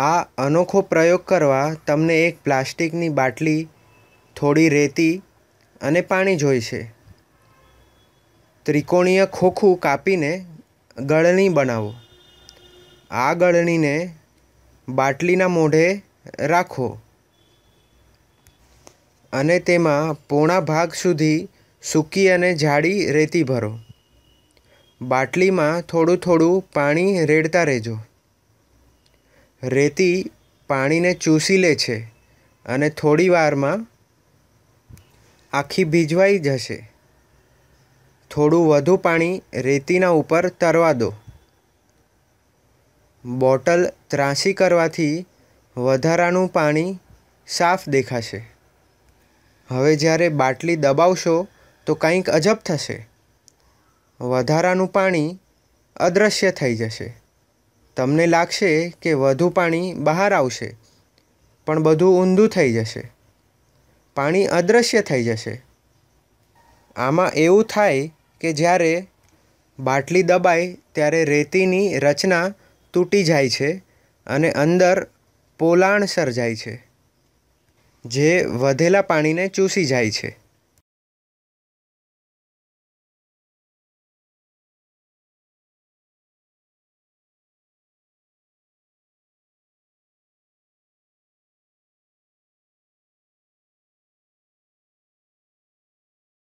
આ અનોખો પ્રયોગ કરવા તમને એક પ્લાસ્ટિકની બાટલી થોડી રેતી અને પાણી જોઈશે ત્રિકોણીય ખોખું કાપીને ગળણી બનાવો આ ગળણીને બાટલીના મોઢે રાખો અને તેમાં પોણા ભાગ સુધી સૂકી અને જાડી રેતી ભરો બાટલીમાં થોડું થોડું પાણી રેડતા રહેજો રેતી પાણીને ચૂસી લે છે અને થોડી વારમાં આખી ભીજવાઈ જશે થોડું વધુ પાણી રેતીના ઉપર તરવા દો બોટલ ત્રાંસી કરવાથી વધારાનું પાણી સાફ દેખાશે હવે જ્યારે બાટલી દબાવશો તો કંઈક અજબ થશે વધારાનું પાણી અદૃશ્ય થઈ જશે તમને લાગશે કે વધુ પાણી બહાર આવશે પણ બધું ઊંધું થઈ જશે પાણી અદૃશ્ય થઈ જશે આમાં એવું થાય કે જ્યારે બાટલી દબાય ત્યારે રેતીની રચના તૂટી જાય છે અને અંદર પોલાણ સર્જાય છે જે વધેલા પાણીને ચૂસી જાય છે